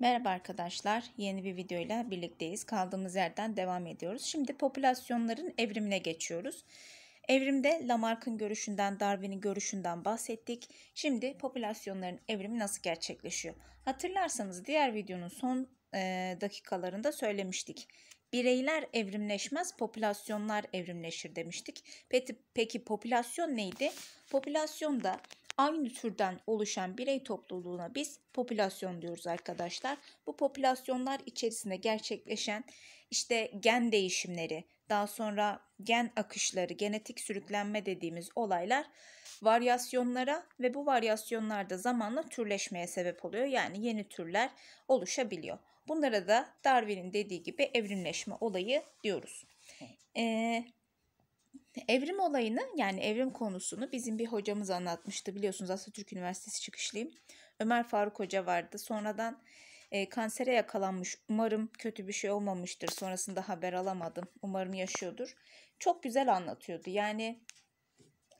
Merhaba arkadaşlar. Yeni bir videoyla birlikteyiz. Kaldığımız yerden devam ediyoruz. Şimdi popülasyonların evrimine geçiyoruz. Evrimde Lamarck'ın görüşünden, Darwin'in görüşünden bahsettik. Şimdi popülasyonların evrimi nasıl gerçekleşiyor? Hatırlarsanız diğer videonun son e, dakikalarında söylemiştik. Bireyler evrimleşmez, popülasyonlar evrimleşir demiştik. Peki, peki popülasyon neydi? Popülasyon da aynı türden oluşan birey topluluğuna biz popülasyon diyoruz arkadaşlar. Bu popülasyonlar içerisinde gerçekleşen işte gen değişimleri, daha sonra gen akışları, genetik sürüklenme dediğimiz olaylar varyasyonlara ve bu varyasyonlar da zamanla türleşmeye sebep oluyor. Yani yeni türler oluşabiliyor. Bunlara da Darwin'in dediği gibi evrimleşme olayı diyoruz. Ee, Evrim olayını yani evrim konusunu bizim bir hocamız anlatmıştı. Biliyorsunuz Atatürk Üniversitesi çıkışlıyım. Ömer Faruk Hoca vardı. Sonradan e, kansere yakalanmış. Umarım kötü bir şey olmamıştır. Sonrasında haber alamadım. Umarım yaşıyordur. Çok güzel anlatıyordu. Yani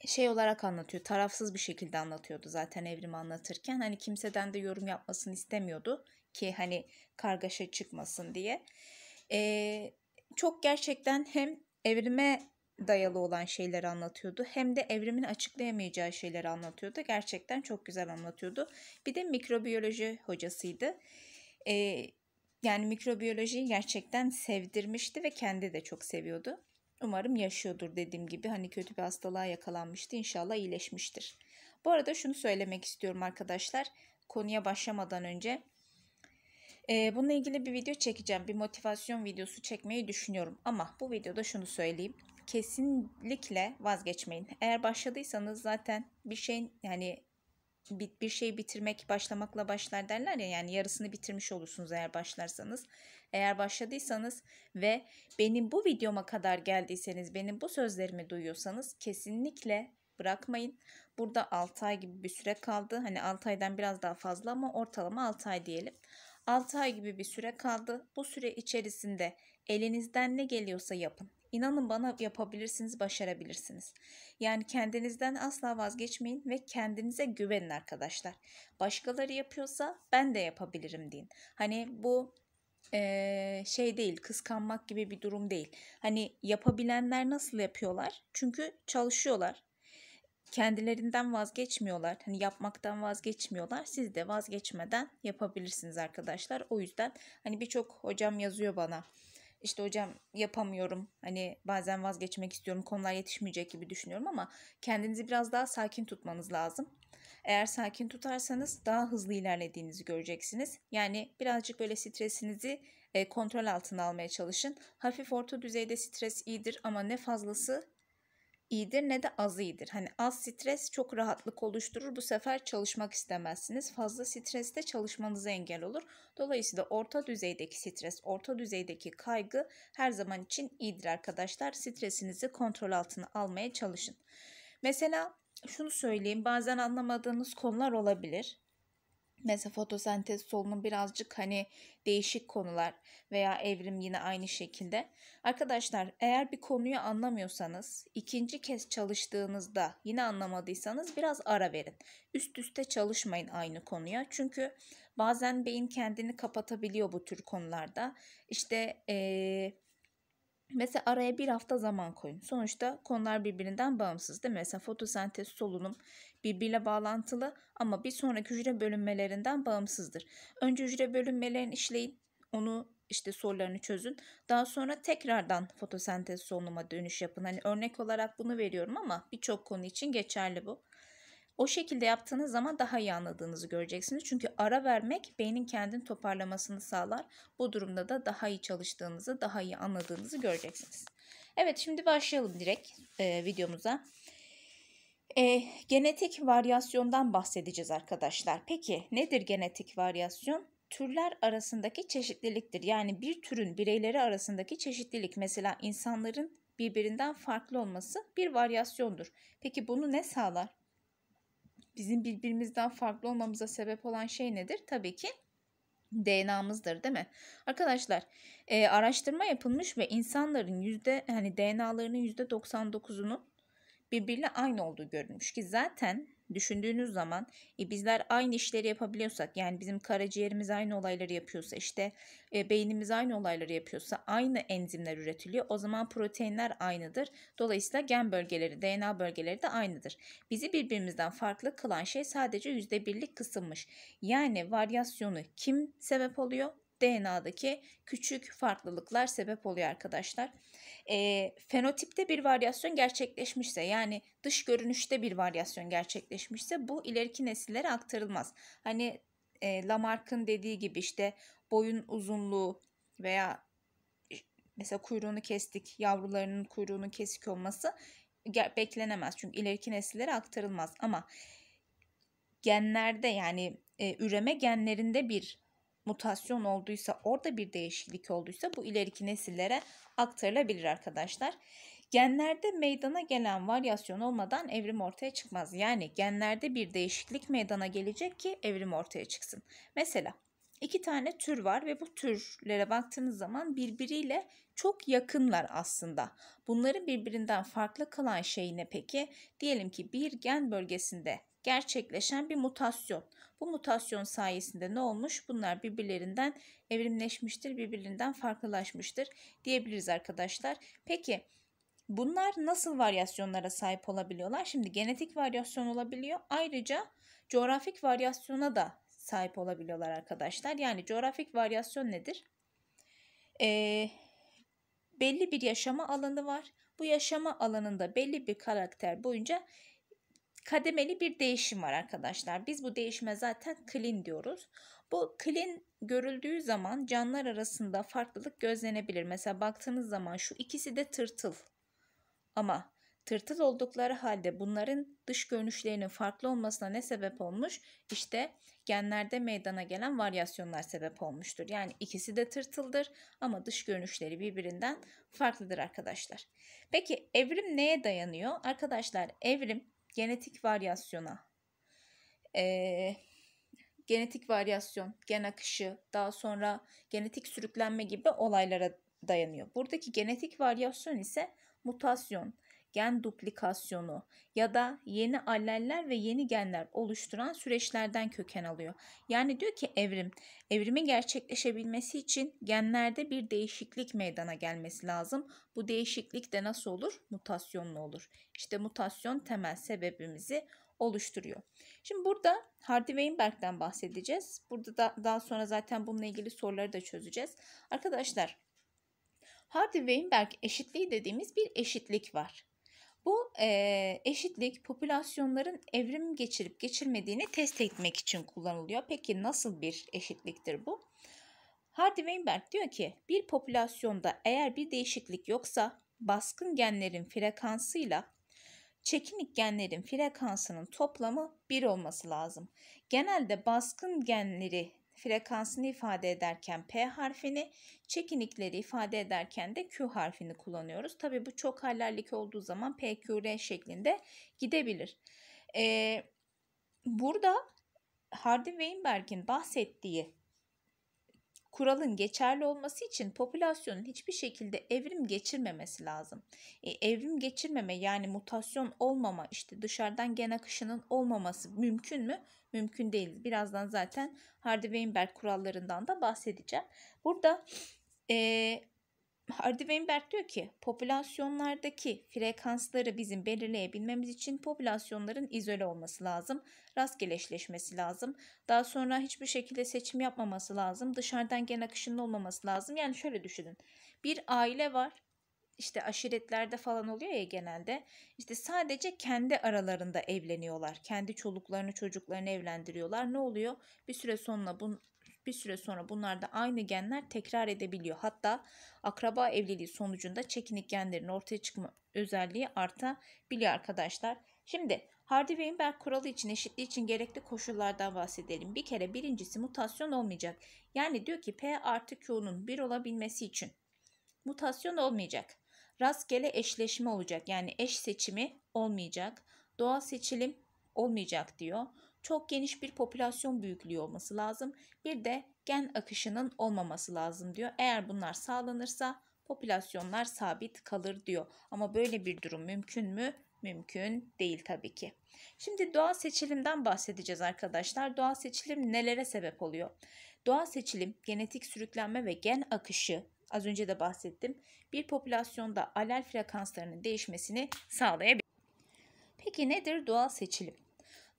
şey olarak anlatıyor. Tarafsız bir şekilde anlatıyordu zaten evrimi anlatırken. Hani kimseden de yorum yapmasını istemiyordu ki hani kargaşa çıkmasın diye. E, çok gerçekten hem evrime dayalı olan şeyleri anlatıyordu. Hem de evrimin açıklayamayacağı şeyleri anlatıyordu. Gerçekten çok güzel anlatıyordu. Bir de mikrobiyoloji hocasıydı. Ee, yani mikrobiyolojiyi gerçekten sevdirmişti ve kendi de çok seviyordu. Umarım yaşıyordur dediğim gibi. Hani kötü bir hastalığa yakalanmıştı. İnşallah iyileşmiştir. Bu arada şunu söylemek istiyorum arkadaşlar. Konuya başlamadan önce ee, bununla ilgili bir video çekeceğim. Bir motivasyon videosu çekmeyi düşünüyorum. Ama bu videoda şunu söyleyeyim kesinlikle vazgeçmeyin. Eğer başladıysanız zaten bir şeyin yani bir şey bitirmek başlamakla başlar derler ya yani yarısını bitirmiş olursunuz eğer başlarsanız. Eğer başladıysanız ve benim bu videoma kadar geldiyseniz benim bu sözlerimi duyuyorsanız kesinlikle bırakmayın. Burada 6 ay gibi bir süre kaldı. Hani 6 aydan biraz daha fazla ama ortalama 6 ay diyelim. 6 ay gibi bir süre kaldı. Bu süre içerisinde elinizden ne geliyorsa yapın. İnanın bana yapabilirsiniz, başarabilirsiniz. Yani kendinizden asla vazgeçmeyin ve kendinize güvenin arkadaşlar. Başkaları yapıyorsa ben de yapabilirim deyin. Hani bu ee, şey değil kıskanmak gibi bir durum değil. Hani yapabilenler nasıl yapıyorlar? Çünkü çalışıyorlar. Kendilerinden vazgeçmiyorlar. Hani yapmaktan vazgeçmiyorlar. Siz de vazgeçmeden yapabilirsiniz arkadaşlar. O yüzden hani birçok hocam yazıyor bana işte hocam yapamıyorum hani bazen vazgeçmek istiyorum konular yetişmeyecek gibi düşünüyorum ama kendinizi biraz daha sakin tutmanız lazım. Eğer sakin tutarsanız daha hızlı ilerlediğinizi göreceksiniz. Yani birazcık böyle stresinizi e, kontrol altına almaya çalışın. Hafif orta düzeyde stres iyidir ama ne fazlası iyidir ne de az iyidir. Hani az stres çok rahatlık oluşturur. Bu sefer çalışmak istemezsiniz. Fazla stres de çalışmanıza engel olur. Dolayısıyla orta düzeydeki stres, orta düzeydeki kaygı her zaman için iyidir arkadaşlar. Stresinizi kontrol altına almaya çalışın. Mesela şunu söyleyeyim bazen anlamadığınız konular olabilir. Mesela fotosentez solunum birazcık hani değişik konular veya evrim yine aynı şekilde. Arkadaşlar eğer bir konuyu anlamıyorsanız ikinci kez çalıştığınızda yine anlamadıysanız biraz ara verin. Üst üste çalışmayın aynı konuya. Çünkü bazen beyin kendini kapatabiliyor bu tür konularda. İşte ee, Mesela araya bir hafta zaman koyun. Sonuçta konular birbirinden bağımsız değil mi? Mesela fotosentez, solunum birbiriyle bağlantılı ama bir sonraki hücre bölünmelerinden bağımsızdır. Önce hücre bölünmelerini işleyin. Onu işte sorularını çözün. Daha sonra tekrardan fotosentez solunuma dönüş yapın. Hani örnek olarak bunu veriyorum ama birçok konu için geçerli bu. O şekilde yaptığınız zaman daha iyi anladığınızı göreceksiniz. Çünkü ara vermek beynin kendini toparlamasını sağlar. Bu durumda da daha iyi çalıştığınızı, daha iyi anladığınızı göreceksiniz. Evet şimdi başlayalım direkt e, videomuza. E, genetik varyasyondan bahsedeceğiz arkadaşlar. Peki nedir genetik varyasyon? Türler arasındaki çeşitliliktir. Yani bir türün bireyleri arasındaki çeşitlilik. Mesela insanların birbirinden farklı olması bir varyasyondur. Peki bunu ne sağlar? bizim birbirimizden farklı olmamıza sebep olan şey nedir? Tabii ki DNA'mızdır değil mi? Arkadaşlar e, araştırma yapılmış ve insanların yüzde hani DNA'larının yüzde 99'unun birbiriyle aynı olduğu görülmüş ki zaten düşündüğünüz zaman e, bizler aynı işleri yapabiliyorsak yani bizim karaciğerimiz aynı olayları yapıyorsa işte e, beynimiz aynı olayları yapıyorsa aynı enzimler üretiliyor. O zaman proteinler aynıdır. Dolayısıyla gen bölgeleri, DNA bölgeleri de aynıdır. Bizi birbirimizden farklı kılan şey sadece %1'lik kısımmış. Yani varyasyonu kim sebep oluyor? DNA'daki küçük farklılıklar sebep oluyor arkadaşlar. E, fenotipte bir varyasyon gerçekleşmişse yani dış görünüşte bir varyasyon gerçekleşmişse bu ileriki nesillere aktarılmaz. Hani e, Lamarck'ın dediği gibi işte boyun uzunluğu veya mesela kuyruğunu kestik, yavrularının kuyruğunun kesik olması beklenemez. Çünkü ileriki nesillere aktarılmaz ama genlerde yani e, üreme genlerinde bir mutasyon olduysa, orada bir değişiklik olduysa bu ileriki nesillere aktarılabilir arkadaşlar. Genlerde meydana gelen varyasyon olmadan evrim ortaya çıkmaz. Yani genlerde bir değişiklik meydana gelecek ki evrim ortaya çıksın. Mesela iki tane tür var ve bu türlere baktığınız zaman birbiriyle çok yakınlar aslında. Bunların birbirinden farklı kalan şey ne peki? Diyelim ki bir gen bölgesinde gerçekleşen bir mutasyon. Bu mutasyon sayesinde ne olmuş? Bunlar birbirlerinden evrimleşmiştir, birbirinden farklılaşmıştır diyebiliriz arkadaşlar. Peki bunlar nasıl varyasyonlara sahip olabiliyorlar? Şimdi genetik varyasyon olabiliyor. Ayrıca coğrafik varyasyona da sahip olabiliyorlar arkadaşlar. Yani coğrafik varyasyon nedir? Ee, belli bir yaşama alanı var. Bu yaşama alanında belli bir karakter boyunca kademeli bir değişim var arkadaşlar. Biz bu değişime zaten clean diyoruz. Bu clean görüldüğü zaman canlar arasında farklılık gözlenebilir. Mesela baktığınız zaman şu ikisi de tırtıl. Ama tırtıl oldukları halde bunların dış görünüşlerinin farklı olmasına ne sebep olmuş? İşte genlerde meydana gelen varyasyonlar sebep olmuştur. Yani ikisi de tırtıldır ama dış görünüşleri birbirinden farklıdır arkadaşlar. Peki evrim neye dayanıyor? Arkadaşlar evrim genetik varyasyona, e, genetik varyasyon, gen akışı, daha sonra genetik sürüklenme gibi olaylara dayanıyor. Buradaki genetik varyasyon ise mutasyon, gen duplikasyonu ya da yeni alleller ve yeni genler oluşturan süreçlerden köken alıyor. Yani diyor ki evrim, evrimin gerçekleşebilmesi için genlerde bir değişiklik meydana gelmesi lazım. Bu değişiklik de nasıl olur? Mutasyonla olur. İşte mutasyon temel sebebimizi oluşturuyor. Şimdi burada Hardy Weinberg'den bahsedeceğiz. Burada da daha sonra zaten bununla ilgili soruları da çözeceğiz. Arkadaşlar Hardy Weinberg eşitliği dediğimiz bir eşitlik var. Bu e, eşitlik popülasyonların evrim geçirip geçirmediğini test etmek için kullanılıyor. Peki nasıl bir eşitliktir bu? Hardy Weinberg diyor ki bir popülasyonda eğer bir değişiklik yoksa baskın genlerin frekansıyla çekinik genlerin frekansının toplamı 1 olması lazım. Genelde baskın genleri frekansını ifade ederken P harfini, çekinikleri ifade ederken de Q harfini kullanıyoruz. Tabi bu çok hallerlik olduğu zaman PQR şeklinde gidebilir. Ee, burada Hardy Weinberg'in bahsettiği kuralın geçerli olması için popülasyonun hiçbir şekilde evrim geçirmemesi lazım. E, evrim geçirmeme yani mutasyon olmama işte dışarıdan gen akışının olmaması mümkün mü? Mümkün değil. Birazdan zaten Hardy-Weinberg kurallarından da bahsedeceğim. Burada e, Hardy Weinberg diyor ki popülasyonlardaki frekansları bizim belirleyebilmemiz için popülasyonların izole olması lazım. Rastgeleşleşmesi lazım. Daha sonra hiçbir şekilde seçim yapmaması lazım. Dışarıdan gen akışının olmaması lazım. Yani şöyle düşünün. Bir aile var. İşte aşiretlerde falan oluyor ya genelde. İşte sadece kendi aralarında evleniyorlar. Kendi çoluklarını çocuklarını evlendiriyorlar. Ne oluyor? Bir süre sonra bun, bir süre sonra bunlar da aynı genler tekrar edebiliyor. Hatta akraba evliliği sonucunda çekinik genlerin ortaya çıkma özelliği artabiliyor arkadaşlar. Şimdi Hardy-Weinberg kuralı için eşitliği için gerekli koşullardan bahsedelim. Bir kere birincisi mutasyon olmayacak. Yani diyor ki P artı Q'nun bir olabilmesi için mutasyon olmayacak. Rastgele eşleşme olacak. Yani eş seçimi olmayacak. Doğal seçilim olmayacak diyor çok geniş bir popülasyon büyüklüğü olması lazım. Bir de gen akışının olmaması lazım diyor. Eğer bunlar sağlanırsa popülasyonlar sabit kalır diyor. Ama böyle bir durum mümkün mü? Mümkün değil tabii ki. Şimdi doğal seçilimden bahsedeceğiz arkadaşlar. Doğal seçilim nelere sebep oluyor? Doğal seçilim, genetik sürüklenme ve gen akışı az önce de bahsettim. Bir popülasyonda alel frekanslarının değişmesini sağlayabilir. Peki nedir doğal seçilim?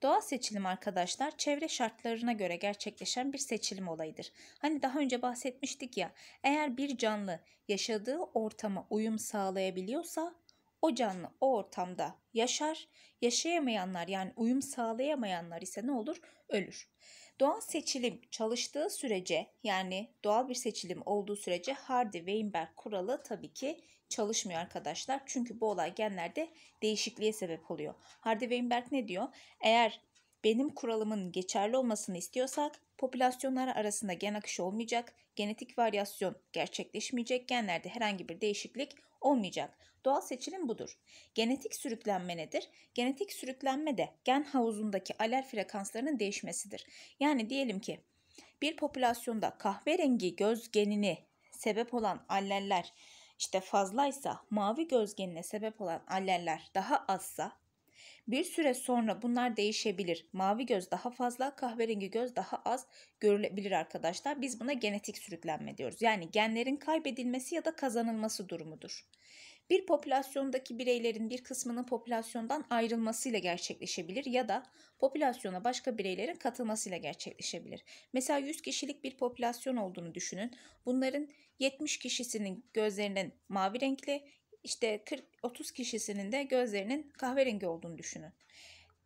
Doğa seçilim arkadaşlar çevre şartlarına göre gerçekleşen bir seçilim olayıdır. Hani daha önce bahsetmiştik ya eğer bir canlı yaşadığı ortama uyum sağlayabiliyorsa o canlı o ortamda yaşar, yaşayamayanlar yani uyum sağlayamayanlar ise ne olur? Ölür. Doğal seçilim çalıştığı sürece yani doğal bir seçilim olduğu sürece Hardy-Weinberg kuralı tabii ki çalışmıyor arkadaşlar. Çünkü bu olay genlerde değişikliğe sebep oluyor. Hardy-Weinberg ne diyor? Eğer benim kuralımın geçerli olmasını istiyorsak popülasyonlar arasında gen akışı olmayacak, genetik varyasyon gerçekleşmeyecek, genlerde herhangi bir değişiklik olmayacak. Doğal seçilim budur. Genetik sürüklenme nedir? Genetik sürüklenme de gen havuzundaki alel frekanslarının değişmesidir. Yani diyelim ki bir popülasyonda kahverengi göz genini sebep olan alleller işte fazlaysa mavi göz genine sebep olan alleller daha azsa bir süre sonra bunlar değişebilir. Mavi göz daha fazla, kahverengi göz daha az görülebilir arkadaşlar. Biz buna genetik sürüklenme diyoruz. Yani genlerin kaybedilmesi ya da kazanılması durumudur. Bir popülasyondaki bireylerin bir kısmının popülasyondan ayrılmasıyla gerçekleşebilir ya da popülasyona başka bireylerin katılmasıyla gerçekleşebilir. Mesela 100 kişilik bir popülasyon olduğunu düşünün. Bunların 70 kişisinin gözlerinin mavi renkli, işte 40-30 kişisinin de gözlerinin kahverengi olduğunu düşünün.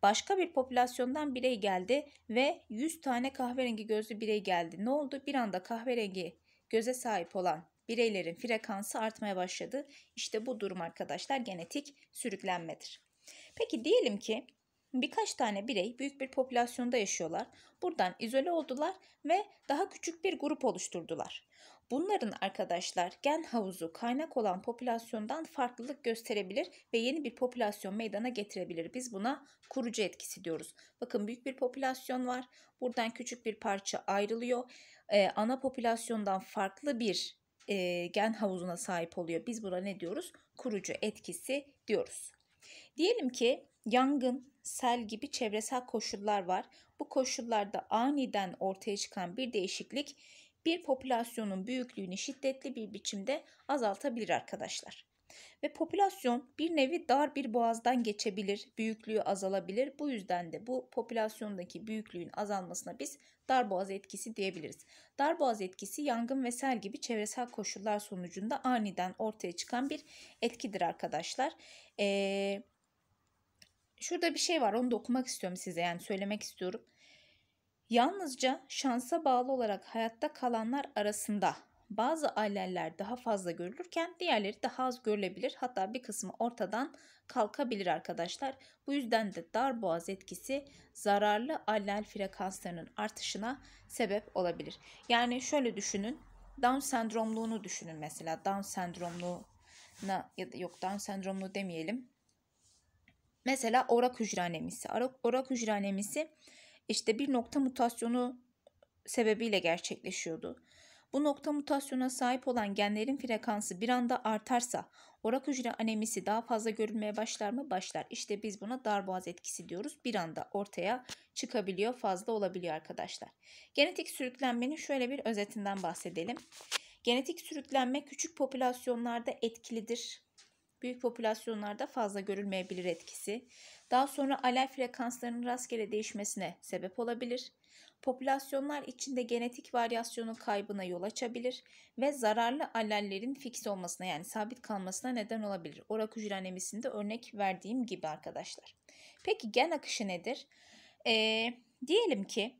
Başka bir popülasyondan birey geldi ve 100 tane kahverengi gözlü birey geldi. Ne oldu? Bir anda kahverengi göze sahip olan bireylerin frekansı artmaya başladı. İşte bu durum arkadaşlar genetik sürüklenmedir. Peki diyelim ki birkaç tane birey büyük bir popülasyonda yaşıyorlar. Buradan izole oldular ve daha küçük bir grup oluşturdular. Bunların arkadaşlar gen havuzu kaynak olan popülasyondan farklılık gösterebilir ve yeni bir popülasyon meydana getirebilir. Biz buna kurucu etkisi diyoruz. Bakın büyük bir popülasyon var. Buradan küçük bir parça ayrılıyor. Ee, ana popülasyondan farklı bir e, gen havuzuna sahip oluyor. Biz buna ne diyoruz? Kurucu etkisi diyoruz. Diyelim ki yangın, sel gibi çevresel koşullar var. Bu koşullarda aniden ortaya çıkan bir değişiklik bir popülasyonun büyüklüğünü şiddetli bir biçimde azaltabilir arkadaşlar. Ve popülasyon bir nevi dar bir boğazdan geçebilir, büyüklüğü azalabilir. Bu yüzden de bu popülasyondaki büyüklüğün azalmasına biz dar boğaz etkisi diyebiliriz. Dar boğaz etkisi yangın ve sel gibi çevresel koşullar sonucunda aniden ortaya çıkan bir etkidir arkadaşlar. Ee, şurada bir şey var onu da okumak istiyorum size yani söylemek istiyorum. Yalnızca şansa bağlı olarak hayatta kalanlar arasında bazı aileler daha fazla görülürken diğerleri daha az görülebilir hatta bir kısmı ortadan kalkabilir arkadaşlar. Bu yüzden de dar boğaz etkisi zararlı allel frekanslarının artışına sebep olabilir. Yani şöyle düşünün Down sendromluğunu düşünün mesela Down sendromluğuna ya da yok Down sendromluğu demeyelim. Mesela orak hücre anemisi. Orak hücre anemisi işte bir nokta mutasyonu sebebiyle gerçekleşiyordu. Bu nokta mutasyona sahip olan genlerin frekansı bir anda artarsa orak hücre anemisi daha fazla görülmeye başlar mı? Başlar. İşte biz buna darboğaz etkisi diyoruz. Bir anda ortaya çıkabiliyor, fazla olabiliyor arkadaşlar. Genetik sürüklenmenin şöyle bir özetinden bahsedelim. Genetik sürüklenme küçük popülasyonlarda etkilidir. Büyük popülasyonlarda fazla görülmeyebilir etkisi daha sonra alel frekanslarının rastgele değişmesine sebep olabilir. Popülasyonlar içinde genetik varyasyonun kaybına yol açabilir ve zararlı alellerin fix olmasına yani sabit kalmasına neden olabilir. Orak hücrenemisinde örnek verdiğim gibi arkadaşlar. Peki gen akışı nedir? Ee, diyelim ki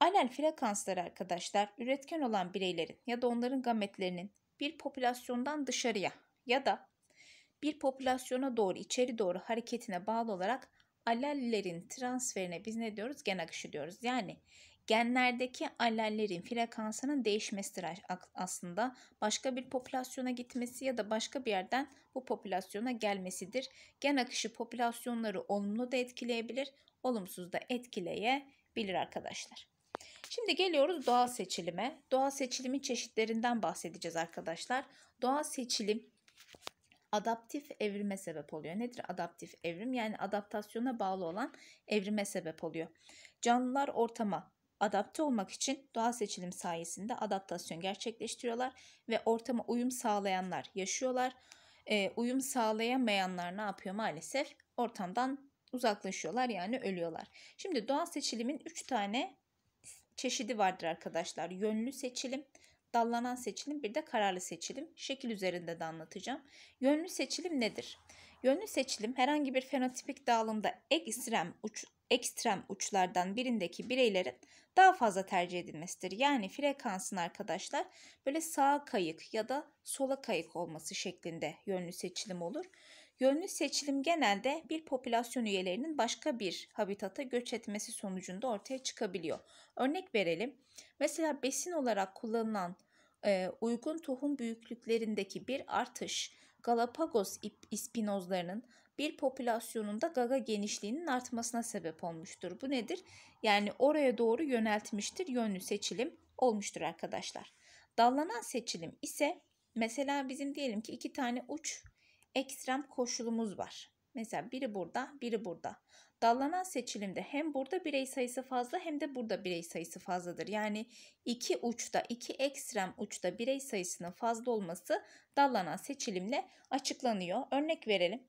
alel frekansları arkadaşlar üretken olan bireylerin ya da onların gametlerinin bir popülasyondan dışarıya ya da bir popülasyona doğru içeri doğru hareketine bağlı olarak alellerin transferine biz ne diyoruz? Gen akışı diyoruz. Yani genlerdeki alellerin frekansının değişmesidir aslında. Başka bir popülasyona gitmesi ya da başka bir yerden bu popülasyona gelmesidir. Gen akışı popülasyonları olumlu da etkileyebilir, olumsuz da etkileyebilir arkadaşlar. Şimdi geliyoruz doğal seçilime. Doğal seçilimin çeşitlerinden bahsedeceğiz arkadaşlar. Doğal seçilim adaptif evrime sebep oluyor. Nedir adaptif evrim? Yani adaptasyona bağlı olan evrime sebep oluyor. Canlılar ortama adapte olmak için doğal seçilim sayesinde adaptasyon gerçekleştiriyorlar ve ortama uyum sağlayanlar yaşıyorlar. E, uyum sağlayamayanlar ne yapıyor maalesef? Ortamdan uzaklaşıyorlar yani ölüyorlar. Şimdi doğal seçilimin 3 tane çeşidi vardır arkadaşlar. Yönlü seçilim, dallanan seçilim bir de kararlı seçilim. Şekil üzerinde de anlatacağım. Yönlü seçilim nedir? Yönlü seçilim herhangi bir fenotipik dağılımda ekstrem uç, ekstrem uçlardan birindeki bireylerin daha fazla tercih edilmesidir. Yani frekansın arkadaşlar böyle sağa kayık ya da sola kayık olması şeklinde yönlü seçilim olur. Yönlü seçilim genelde bir popülasyon üyelerinin başka bir habitata göç etmesi sonucunda ortaya çıkabiliyor. Örnek verelim. Mesela besin olarak kullanılan e, uygun tohum büyüklüklerindeki bir artış Galapagos ispinozlarının bir popülasyonunda gaga genişliğinin artmasına sebep olmuştur. Bu nedir? Yani oraya doğru yöneltmiştir, yönlü seçilim olmuştur arkadaşlar. Dallanan seçilim ise mesela bizim diyelim ki iki tane uç ekstrem koşulumuz var. Mesela biri burada, biri burada. Dallanan seçilimde hem burada birey sayısı fazla hem de burada birey sayısı fazladır. Yani iki uçta, iki ekstrem uçta birey sayısının fazla olması dallanan seçilimle açıklanıyor. Örnek verelim.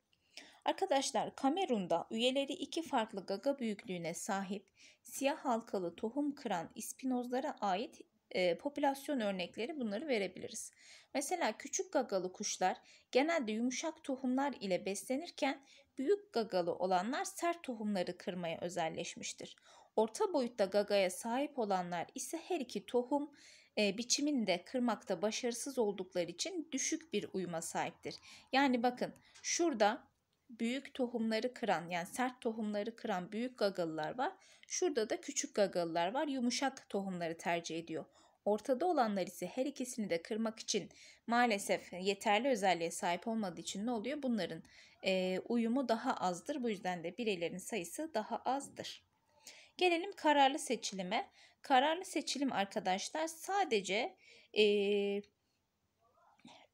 Arkadaşlar Kamerun'da üyeleri iki farklı gaga büyüklüğüne sahip siyah halkalı tohum kıran ispinozlara ait e, popülasyon örnekleri bunları verebiliriz. Mesela küçük gagalı kuşlar genelde yumuşak tohumlar ile beslenirken büyük gagalı olanlar sert tohumları kırmaya özelleşmiştir. Orta boyutta gagaya sahip olanlar ise her iki tohum e, biçiminde kırmakta başarısız oldukları için düşük bir uyuma sahiptir. Yani bakın şurada büyük tohumları kıran yani sert tohumları kıran büyük gagalılar var. Şurada da küçük gagalılar var. Yumuşak tohumları tercih ediyor. Ortada olanlar ise her ikisini de kırmak için maalesef yeterli özelliğe sahip olmadığı için ne oluyor? Bunların e, uyumu daha azdır. Bu yüzden de bireylerin sayısı daha azdır. Gelelim kararlı seçilime. Kararlı seçilim arkadaşlar sadece e,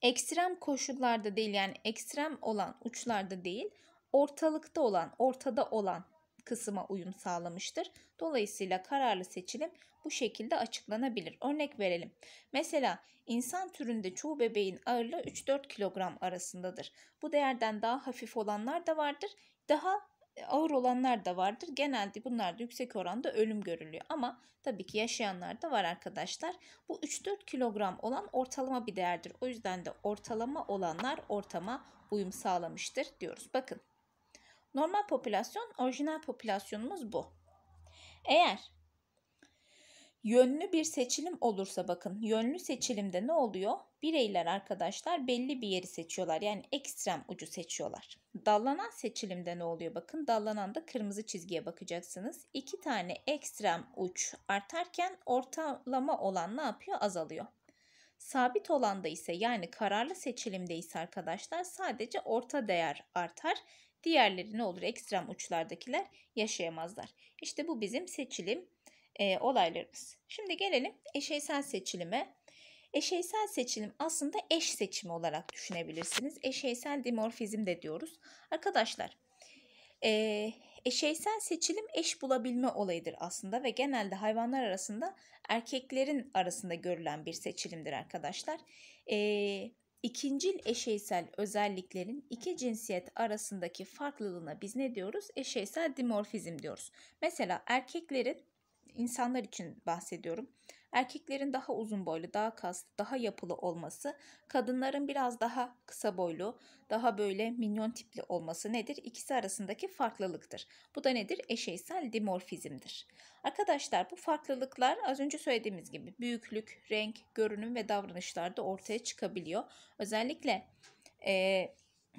ekstrem koşullarda değil yani ekstrem olan uçlarda değil ortalıkta olan ortada olan kısıma uyum sağlamıştır. Dolayısıyla kararlı seçilim bu şekilde açıklanabilir. Örnek verelim. Mesela insan türünde çoğu bebeğin ağırlığı 3-4 kilogram arasındadır. Bu değerden daha hafif olanlar da vardır. Daha ağır olanlar da vardır. Genelde bunlarda yüksek oranda ölüm görülüyor. Ama tabii ki yaşayanlar da var arkadaşlar. Bu 3-4 kilogram olan ortalama bir değerdir. O yüzden de ortalama olanlar ortama uyum sağlamıştır diyoruz. Bakın normal popülasyon orijinal popülasyonumuz bu. Eğer yönlü bir seçilim olursa bakın yönlü seçilimde ne oluyor? Bireyler arkadaşlar belli bir yeri seçiyorlar. Yani ekstrem ucu seçiyorlar. Dallanan seçilimde ne oluyor? Bakın dallanan da kırmızı çizgiye bakacaksınız. İki tane ekstrem uç artarken ortalama olan ne yapıyor? Azalıyor. Sabit olanda ise yani kararlı seçilimde ise arkadaşlar sadece orta değer artar. Diğerleri ne olur? Ekstrem uçlardakiler yaşayamazlar. İşte bu bizim seçilim e, olaylarımız. Şimdi gelelim eşeysel seçilime. Eşeysel seçilim aslında eş seçimi olarak düşünebilirsiniz. Eşeysel dimorfizm de diyoruz. Arkadaşlar e, eşeysel seçilim eş bulabilme olayıdır aslında ve genelde hayvanlar arasında erkeklerin arasında görülen bir seçilimdir arkadaşlar. E, ikincil eşeysel özelliklerin iki cinsiyet arasındaki farklılığına biz ne diyoruz? Eşeysel dimorfizm diyoruz. Mesela erkeklerin insanlar için bahsediyorum. Erkeklerin daha uzun boylu, daha kaslı, daha yapılı olması, kadınların biraz daha kısa boylu, daha böyle minyon tipli olması nedir? İkisi arasındaki farklılıktır. Bu da nedir? Eşeysel dimorfizmdir. Arkadaşlar bu farklılıklar az önce söylediğimiz gibi büyüklük, renk, görünüm ve davranışlarda ortaya çıkabiliyor. Özellikle e,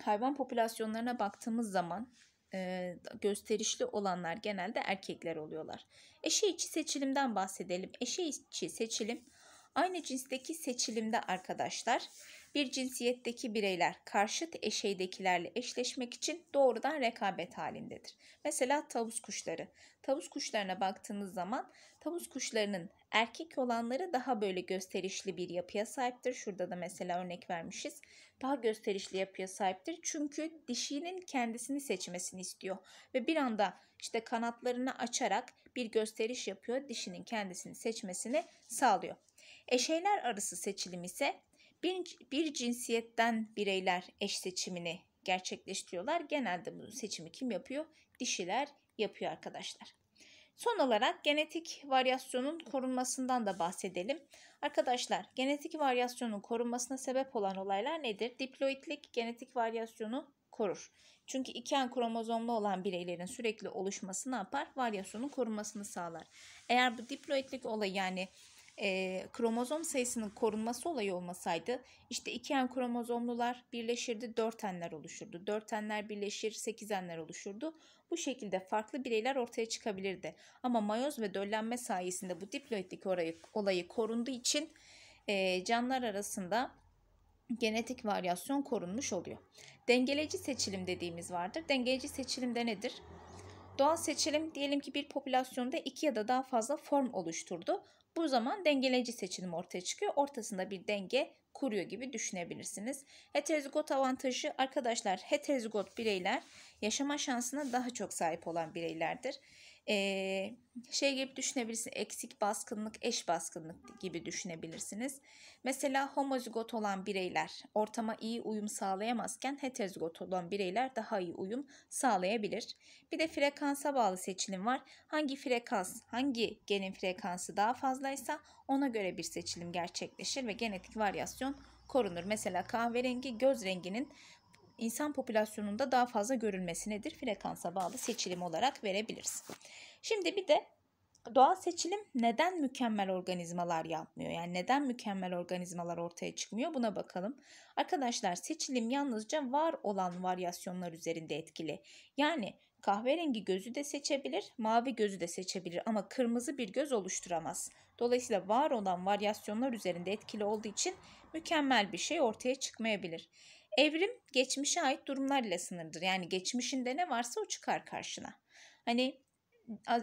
hayvan popülasyonlarına baktığımız zaman e, gösterişli olanlar genelde erkekler oluyorlar. Eşe içi seçilimden bahsedelim. Eşe içi seçilim aynı cinsteki seçilimde arkadaşlar bir cinsiyetteki bireyler karşıt eşeydekilerle eşleşmek için doğrudan rekabet halindedir. Mesela tavus kuşları. Tavus kuşlarına baktığınız zaman tavus kuşlarının erkek olanları daha böyle gösterişli bir yapıya sahiptir. Şurada da mesela örnek vermişiz daha gösterişli yapıya sahiptir. Çünkü dişinin kendisini seçmesini istiyor ve bir anda işte kanatlarını açarak bir gösteriş yapıyor. Dişinin kendisini seçmesini sağlıyor. Eşeyler arası seçilim ise bir, bir cinsiyetten bireyler eş seçimini gerçekleştiriyorlar. Genelde bu seçimi kim yapıyor? Dişiler yapıyor arkadaşlar. Son olarak genetik varyasyonun korunmasından da bahsedelim. Arkadaşlar genetik varyasyonun korunmasına sebep olan olaylar nedir? Diploidlik genetik varyasyonu korur. Çünkü iki en kromozomlu olan bireylerin sürekli oluşması ne yapar? Varyasyonun korunmasını sağlar. Eğer bu diploidlik olayı yani e, kromozom sayısının korunması olayı olmasaydı işte iki en kromozomlular birleşirdi dört enler oluşurdu. Dört enler birleşir sekiz enler oluşurdu. Bu şekilde farklı bireyler ortaya çıkabilirdi. Ama mayoz ve döllenme sayesinde bu diploidlik orayı, olayı korunduğu için e, canlılar arasında genetik varyasyon korunmuş oluyor. Dengeleyici seçilim dediğimiz vardır. Dengeleyici seçilim de nedir? Doğal seçilim diyelim ki bir popülasyonda iki ya da daha fazla form oluşturdu. Bu zaman dengeleyici seçilim ortaya çıkıyor. Ortasında bir denge kuruyor gibi düşünebilirsiniz. Heterozigot avantajı arkadaşlar heterozigot bireyler yaşama şansına daha çok sahip olan bireylerdir. Ee, şey gibi düşünebilirsiniz. Eksik baskınlık, eş baskınlık gibi düşünebilirsiniz. Mesela homozigot olan bireyler ortama iyi uyum sağlayamazken heterozigot olan bireyler daha iyi uyum sağlayabilir. Bir de frekansa bağlı seçilim var. Hangi frekans, hangi genin frekansı daha fazlaysa ona göre bir seçilim gerçekleşir ve genetik varyasyon korunur. Mesela kahverengi göz renginin insan popülasyonunda daha fazla görülmesi nedir? Frekansa bağlı seçilim olarak verebiliriz. Şimdi bir de doğal seçilim neden mükemmel organizmalar yapmıyor? Yani neden mükemmel organizmalar ortaya çıkmıyor? Buna bakalım. Arkadaşlar seçilim yalnızca var olan varyasyonlar üzerinde etkili. Yani kahverengi gözü de seçebilir, mavi gözü de seçebilir ama kırmızı bir göz oluşturamaz. Dolayısıyla var olan varyasyonlar üzerinde etkili olduğu için mükemmel bir şey ortaya çıkmayabilir. Evrim geçmişe ait durumlar ile sınırdır. Yani geçmişinde ne varsa o çıkar karşına. Hani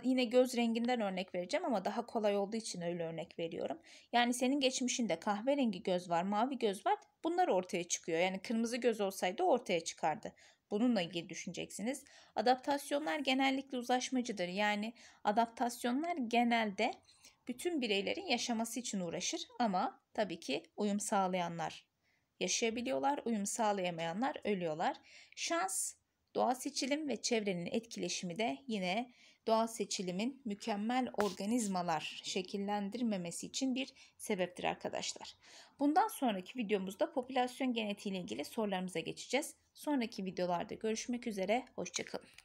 yine göz renginden örnek vereceğim ama daha kolay olduğu için öyle örnek veriyorum. Yani senin geçmişinde kahverengi göz var, mavi göz var. Bunlar ortaya çıkıyor. Yani kırmızı göz olsaydı ortaya çıkardı. Bununla ilgili düşüneceksiniz. Adaptasyonlar genellikle uzlaşmacıdır. Yani adaptasyonlar genelde bütün bireylerin yaşaması için uğraşır ama tabii ki uyum sağlayanlar yaşayabiliyorlar. Uyum sağlayamayanlar ölüyorlar. Şans, doğal seçilim ve çevrenin etkileşimi de yine doğal seçilimin mükemmel organizmalar şekillendirmemesi için bir sebeptir arkadaşlar. Bundan sonraki videomuzda popülasyon genetiği ile ilgili sorularımıza geçeceğiz. Sonraki videolarda görüşmek üzere, hoşçakalın.